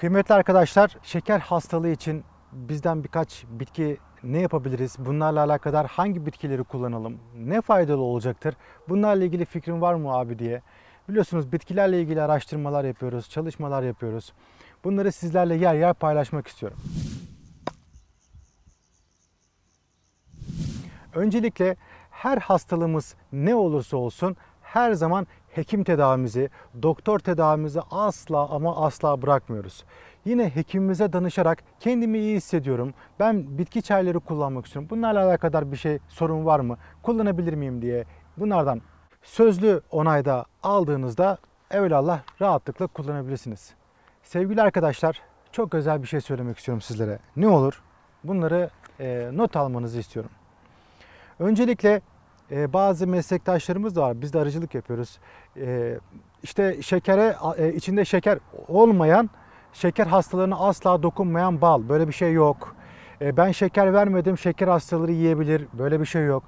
Kıymetli arkadaşlar, şeker hastalığı için bizden birkaç bitki ne yapabiliriz? Bunlarla alakadar hangi bitkileri kullanalım? Ne faydalı olacaktır? Bunlarla ilgili fikrin var mı abi diye. Biliyorsunuz bitkilerle ilgili araştırmalar yapıyoruz, çalışmalar yapıyoruz. Bunları sizlerle yer yer paylaşmak istiyorum. Öncelikle her hastalığımız ne olursa olsun her zaman hekim tedavimizi, doktor tedavimizi asla ama asla bırakmıyoruz. Yine hekimimize danışarak kendimi iyi hissediyorum. Ben bitki çayları kullanmak istiyorum. Bunlarla alakadar bir şey sorun var mı? Kullanabilir miyim diye bunlardan sözlü onayda aldığınızda evvelallah rahatlıkla kullanabilirsiniz. Sevgili arkadaşlar çok özel bir şey söylemek istiyorum sizlere. Ne olur? Bunları e, not almanızı istiyorum. Öncelikle ee, bazı meslektaşlarımız da var. Biz de arıcılık yapıyoruz. Ee, işte şekere e, içinde şeker olmayan, şeker hastalarına asla dokunmayan bal. Böyle bir şey yok. Ee, ben şeker vermedim, şeker hastaları yiyebilir. Böyle bir şey yok.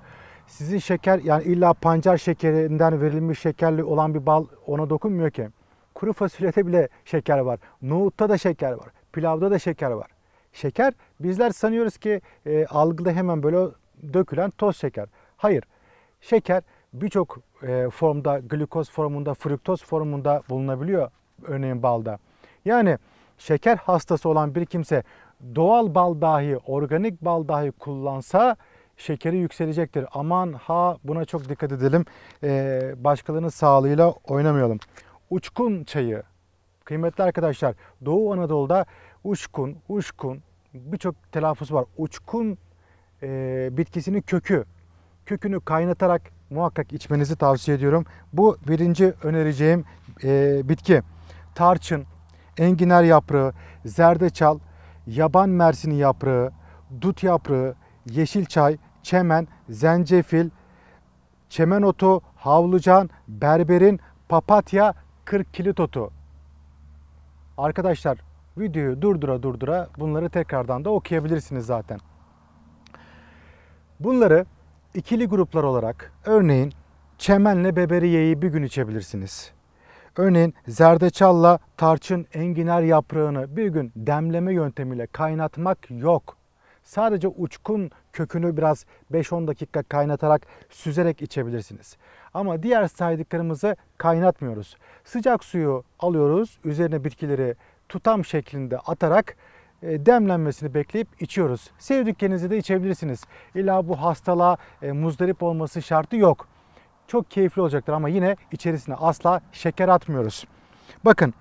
Sizin şeker yani illa pancar şekerinden verilmiş şekerli olan bir bal ona dokunmuyor ki. Kuru fasulyede bile şeker var. Nohutta da şeker var. Pilavda da şeker var. Şeker bizler sanıyoruz ki e, algıda hemen böyle dökülen toz şeker. Hayır. Şeker birçok e, formda, glukoz formunda, fruktoz formunda bulunabiliyor örneğin balda. Yani şeker hastası olan bir kimse doğal bal dahi, organik bal dahi kullansa şekeri yükselecektir. Aman ha buna çok dikkat edelim. Ee, başkalarının sağlığıyla oynamayalım. Uçkun çayı. Kıymetli arkadaşlar Doğu Anadolu'da uçkun, uçkun birçok telaffuz var. Uçkun e, bitkisinin kökü kökünü kaynatarak muhakkak içmenizi tavsiye ediyorum. Bu birinci önereceğim e, bitki. Tarçın, enginar yaprağı, zerdeçal, yaban mersini yaprağı, dut yaprağı, yeşil çay, çemen, zencefil, çemen otu, havlucan, berberin, papatya, kırk kilit otu. Arkadaşlar videoyu durdura durdura bunları tekrardan da okuyabilirsiniz zaten. Bunları ikili gruplar olarak örneğin çemenle beberiyeyi bir gün içebilirsiniz. Örneğin zerdeçalla tarçın enginar yaprağını bir gün demleme yöntemiyle kaynatmak yok. Sadece uçkun kökünü biraz 5-10 dakika kaynatarak süzerek içebilirsiniz. Ama diğer saydıklarımızı kaynatmıyoruz. Sıcak suyu alıyoruz, üzerine bitkileri tutam şeklinde atarak e, demlenmesini bekleyip içiyoruz. Sevdiklerinizle de içebilirsiniz. İlla bu hastalığa e, muzdarip olması şartı yok. Çok keyifli olacaktır ama yine içerisine asla şeker atmıyoruz. Bakın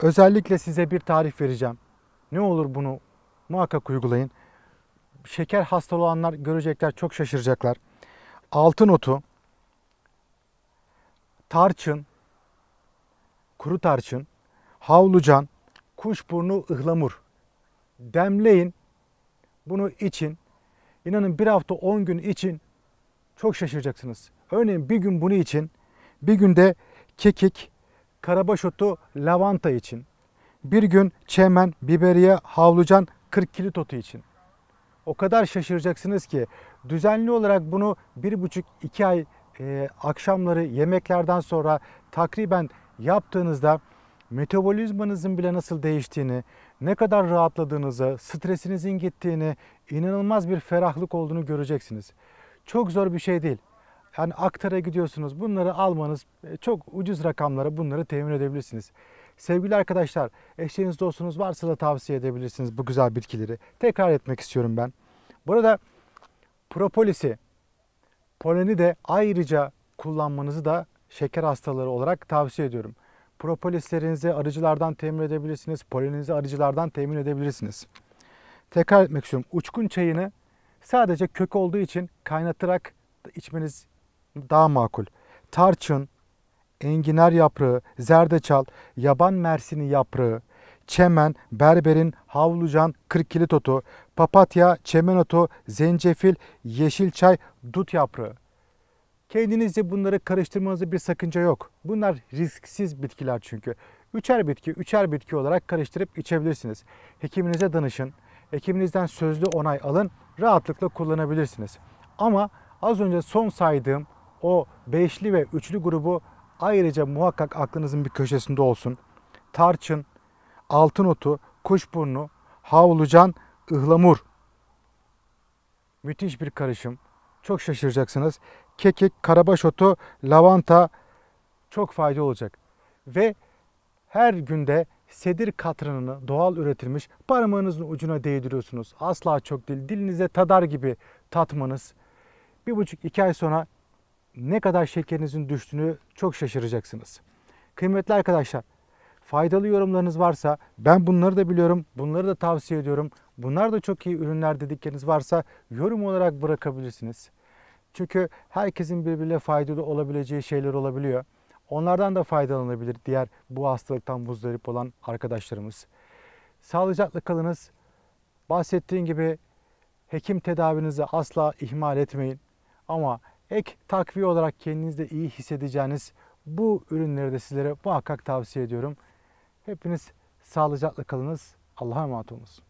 özellikle size bir tarif vereceğim. Ne olur bunu muhakkak uygulayın. Şeker hastalığı olanlar görecekler çok şaşıracaklar. Altın otu, tarçın, kuru tarçın, havlucan, kuşburnu ıhlamur demleyin. Bunu için. İnanın bir hafta 10 gün için çok şaşıracaksınız. Örneğin bir gün bunu için, bir günde kekik, karabaş otu, lavanta için. Bir gün çemen, biberiye, havlucan, 40 kilit otu için. O kadar şaşıracaksınız ki düzenli olarak bunu bir buçuk iki ay e, akşamları yemeklerden sonra takriben yaptığınızda metabolizmanızın bile nasıl değiştiğini, ne kadar rahatladığınızı, stresinizin gittiğini, inanılmaz bir ferahlık olduğunu göreceksiniz. Çok zor bir şey değil. Yani aktara gidiyorsunuz. Bunları almanız e, çok ucuz rakamlara bunları temin edebilirsiniz. Sevgili arkadaşlar, eşiniz dostunuz varsa da tavsiye edebilirsiniz bu güzel bitkileri. Tekrar etmek istiyorum ben. Burada propolisi, poleni de ayrıca kullanmanızı da şeker hastaları olarak tavsiye ediyorum. Propolislerinizi arıcılardan temin edebilirsiniz. Poleninizi arıcılardan temin edebilirsiniz. Tekrar etmek istiyorum. Uçkun çayını sadece kök olduğu için kaynatarak içmeniz daha makul. Tarçın, enginar yaprağı, zerdeçal, yaban mersini yaprağı, çemen, berberin, havlucan, kırkilit otu, papatya, çemen otu, zencefil, yeşil çay, dut yaprağı. Kendinizce bunları karıştırmanızda bir sakınca yok. Bunlar risksiz bitkiler çünkü. Üçer bitki, üçer bitki olarak karıştırıp içebilirsiniz. Hekiminize danışın. Hekiminizden sözlü onay alın. Rahatlıkla kullanabilirsiniz. Ama az önce son saydığım o beşli ve üçlü grubu ayrıca muhakkak aklınızın bir köşesinde olsun. Tarçın, altın otu, kuşburnu, havlucan, ıhlamur. Müthiş bir karışım. Çok şaşıracaksınız. Kekik, karabaş lavanta çok fayda olacak. Ve her günde sedir katranını doğal üretilmiş parmağınızın ucuna değdiriyorsunuz. Asla çok değil. Dilinize tadar gibi tatmanız. Bir buçuk iki ay sonra ne kadar şekerinizin düştüğünü çok şaşıracaksınız. Kıymetli arkadaşlar faydalı yorumlarınız varsa ben bunları da biliyorum. Bunları da tavsiye ediyorum. Bunlar da çok iyi ürünler dedikleriniz varsa yorum olarak bırakabilirsiniz. Çünkü herkesin birbirine faydalı olabileceği şeyler olabiliyor. Onlardan da faydalanabilir diğer bu hastalıktan muzdarip olan arkadaşlarımız. Sağlıcakla kalınız. Bahsettiğim gibi hekim tedavinizi asla ihmal etmeyin. Ama ek takviye olarak kendinizde iyi hissedeceğiniz bu ürünleri de sizlere muhakkak tavsiye ediyorum. Hepiniz sağlıcakla kalınız. Allah'a emanet olunuz.